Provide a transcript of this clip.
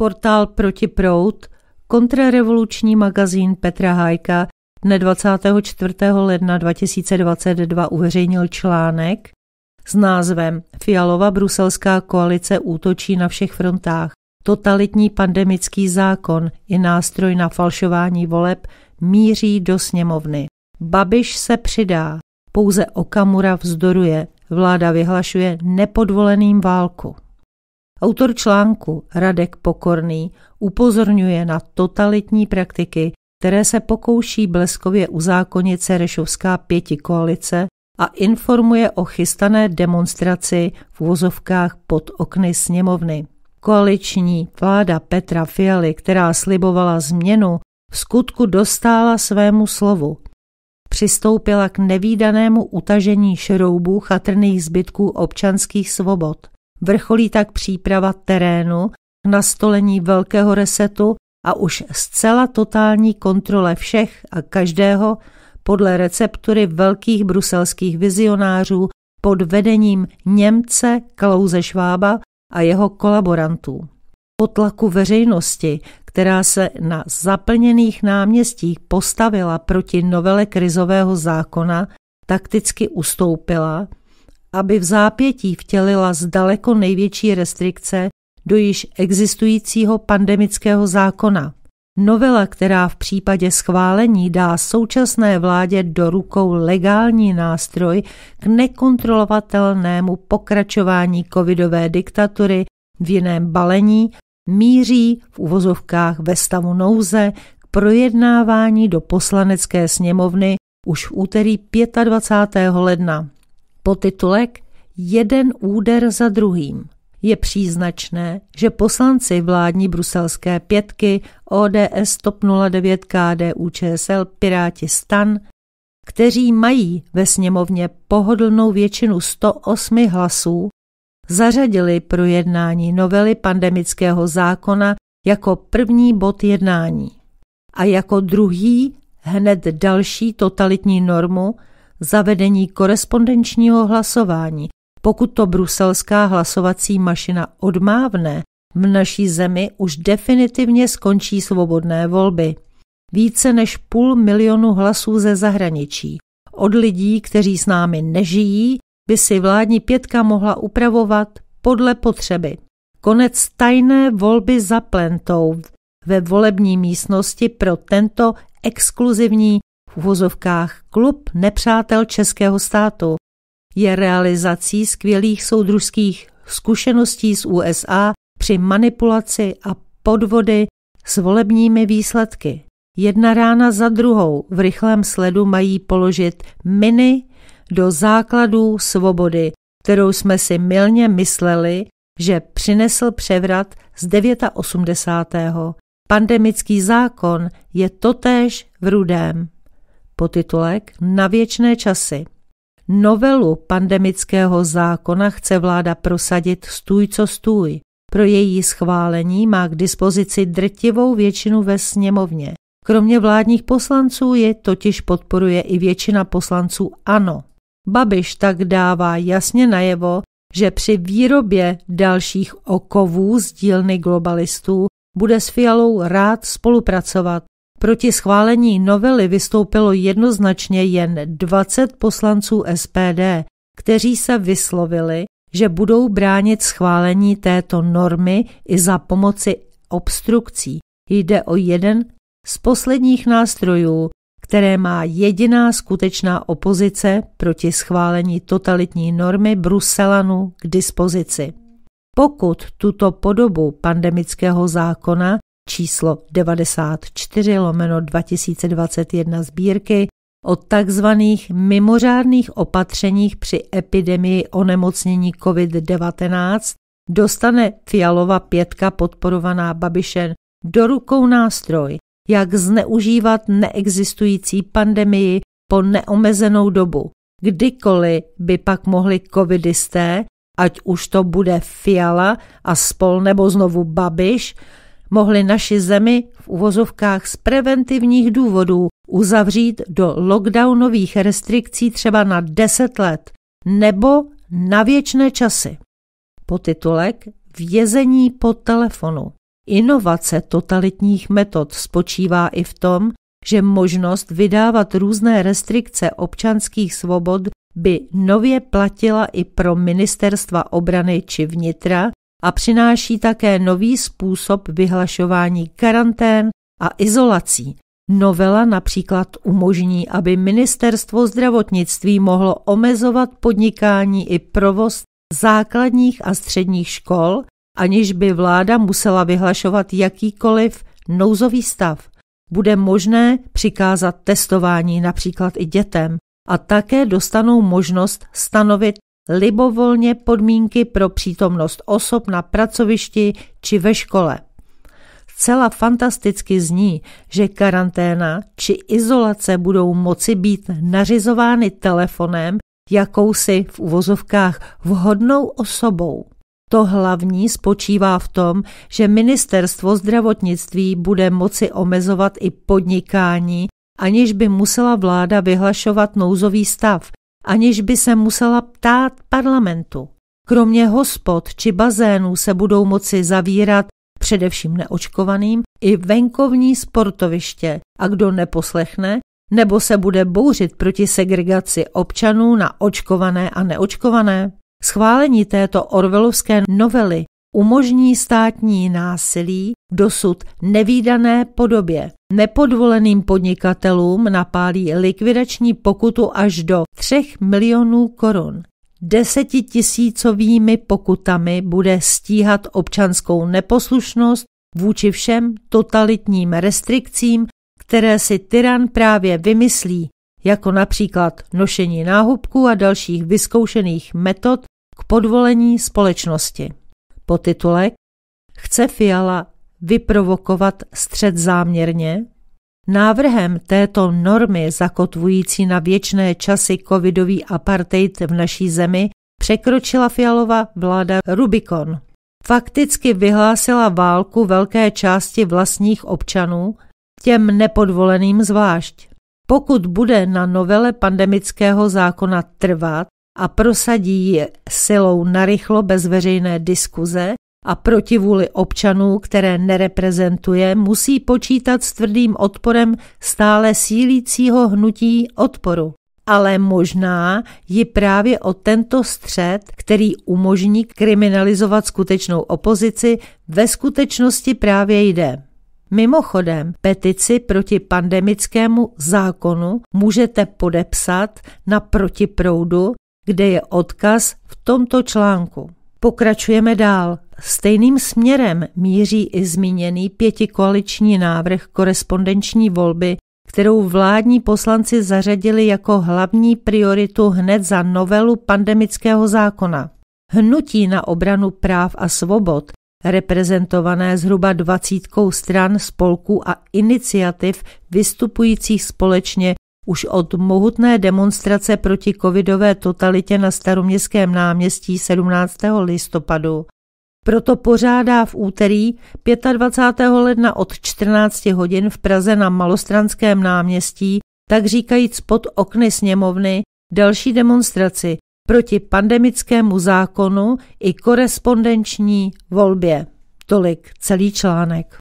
Portál prout, kontrarevoluční magazín Petra Hajka dne 24. ledna 2022 uveřejnil článek s názvem Fialova bruselská koalice útočí na všech frontách. Totalitní pandemický zákon i nástroj na falšování voleb míří do sněmovny. Babiš se přidá, pouze Okamura vzdoruje, vláda vyhlašuje nepodvoleným válku. Autor článku Radek Pokorný upozorňuje na totalitní praktiky, které se pokouší bleskově uzákonit Serešovská pěti koalice a informuje o chystané demonstraci v vozovkách pod okny sněmovny. Koaliční vláda Petra Fialy, která slibovala změnu, v skutku dostála svému slovu. Přistoupila k nevýdanému utažení šroubů chatrných zbytků občanských svobod – Vrcholí tak příprava terénu, nastolení velkého resetu a už zcela totální kontrole všech a každého podle receptury velkých bruselských vizionářů pod vedením Němce Klauze Švába a jeho kolaborantů. Po tlaku veřejnosti, která se na zaplněných náměstích postavila proti novele krizového zákona, takticky ustoupila – aby v zápětí vtělila zdaleko největší restrikce do již existujícího pandemického zákona. Novela, která v případě schválení dá současné vládě do rukou legální nástroj k nekontrolovatelnému pokračování covidové diktatury v jiném balení, míří v uvozovkách ve stavu nouze k projednávání do poslanecké sněmovny už v úterý 25. ledna. Podtitulek Jeden úder za druhým. Je příznačné, že poslanci vládní bruselské pětky ODS TOP 09 KDU ČSL Piráti stan, kteří mají ve sněmovně pohodlnou většinu 108 hlasů, zařadili projednání novely pandemického zákona jako první bod jednání a jako druhý hned další totalitní normu, zavedení korespondenčního hlasování. Pokud to bruselská hlasovací mašina odmávne, v naší zemi už definitivně skončí svobodné volby. Více než půl milionu hlasů ze zahraničí. Od lidí, kteří s námi nežijí, by si vládní pětka mohla upravovat podle potřeby. Konec tajné volby za plentou ve volební místnosti pro tento exkluzivní v uvozovkách Klub nepřátel českého státu je realizací skvělých soudružských zkušeností z USA při manipulaci a podvody s volebními výsledky. Jedna rána za druhou v rychlém sledu mají položit miny do základů svobody, kterou jsme si milně mysleli, že přinesl převrat z 89. Pandemický zákon je totéž v rudém podtitulek Na věčné časy. Novelu pandemického zákona chce vláda prosadit stůj co stůj. Pro její schválení má k dispozici drtivou většinu ve sněmovně. Kromě vládních poslanců je totiž podporuje i většina poslanců ANO. Babiš tak dává jasně najevo, že při výrobě dalších okovů z dílny globalistů bude s Fialou rád spolupracovat, Proti schválení novely vystoupilo jednoznačně jen 20 poslanců SPD, kteří se vyslovili, že budou bránit schválení této normy i za pomoci obstrukcí. Jde o jeden z posledních nástrojů, které má jediná skutečná opozice proti schválení totalitní normy Bruselanu k dispozici. Pokud tuto podobu pandemického zákona číslo 94 lomeno 2021 sbírky o takzvaných mimořádných opatřeních při epidemii onemocnění COVID-19 dostane Fialova pětka podporovaná Babišen do rukou nástroj, jak zneužívat neexistující pandemii po neomezenou dobu. Kdykoliv by pak mohli covidisté, ať už to bude Fiala a spol nebo znovu Babiš, mohli naši zemi v uvozovkách z preventivních důvodů uzavřít do lockdownových restrikcí třeba na 10 let nebo na věčné časy. Potitulek Vězení po telefonu. Inovace totalitních metod spočívá i v tom, že možnost vydávat různé restrikce občanských svobod by nově platila i pro ministerstva obrany či vnitra, a přináší také nový způsob vyhlašování karantén a izolací. Novela například umožní, aby ministerstvo zdravotnictví mohlo omezovat podnikání i provoz základních a středních škol, aniž by vláda musela vyhlašovat jakýkoliv nouzový stav. Bude možné přikázat testování například i dětem a také dostanou možnost stanovit libovolně podmínky pro přítomnost osob na pracovišti či ve škole. Celá fantasticky zní, že karanténa či izolace budou moci být nařizovány telefonem jakousi v uvozovkách vhodnou osobou. To hlavní spočívá v tom, že ministerstvo zdravotnictví bude moci omezovat i podnikání, aniž by musela vláda vyhlašovat nouzový stav, aniž by se musela ptát parlamentu. Kromě hospod či bazénů se budou moci zavírat především neočkovaným i venkovní sportoviště a kdo neposlechne nebo se bude bouřit proti segregaci občanů na očkované a neočkované. Schválení této orvelovské novely umožní státní násilí v dosud nevýdané podobě. Nepodvoleným podnikatelům napálí likvidační pokutu až do 3 milionů korun. Desetitisícovými pokutami bude stíhat občanskou neposlušnost vůči všem totalitním restrikcím, které si tyran právě vymyslí, jako například nošení náhubků a dalších vyzkoušených metod k podvolení společnosti. Podtitulek Chce Fiala vyprovokovat střed záměrně? Návrhem této normy zakotvující na věčné časy covidový apartheid v naší zemi překročila Fialova vláda Rubikon. Fakticky vyhlásila válku velké části vlastních občanů, těm nepodvoleným zvlášť. Pokud bude na novele pandemického zákona trvat, a prosadí je silou narychlo bez veřejné diskuze a proti vůli občanů, které nereprezentuje, musí počítat s tvrdým odporem stále sílícího hnutí odporu. Ale možná ji právě o tento střed, který umožní kriminalizovat skutečnou opozici, ve skutečnosti právě jde. Mimochodem, petici proti pandemickému zákonu můžete podepsat na protiproudu kde je odkaz v tomto článku. Pokračujeme dál. Stejným směrem míří i zmíněný pětikoaliční návrh korespondenční volby, kterou vládní poslanci zařadili jako hlavní prioritu hned za novelu pandemického zákona. Hnutí na obranu práv a svobod, reprezentované zhruba dvacítkou stran, spolků a iniciativ vystupujících společně už od mohutné demonstrace proti covidové totalitě na staroměstském náměstí 17. listopadu proto pořádá v úterý 25. ledna od 14 hodin v Praze na Malostranském náměstí, tak říkajíc pod okny sněmovny, další demonstraci proti pandemickému zákonu i korespondenční volbě. Tolik celý článek.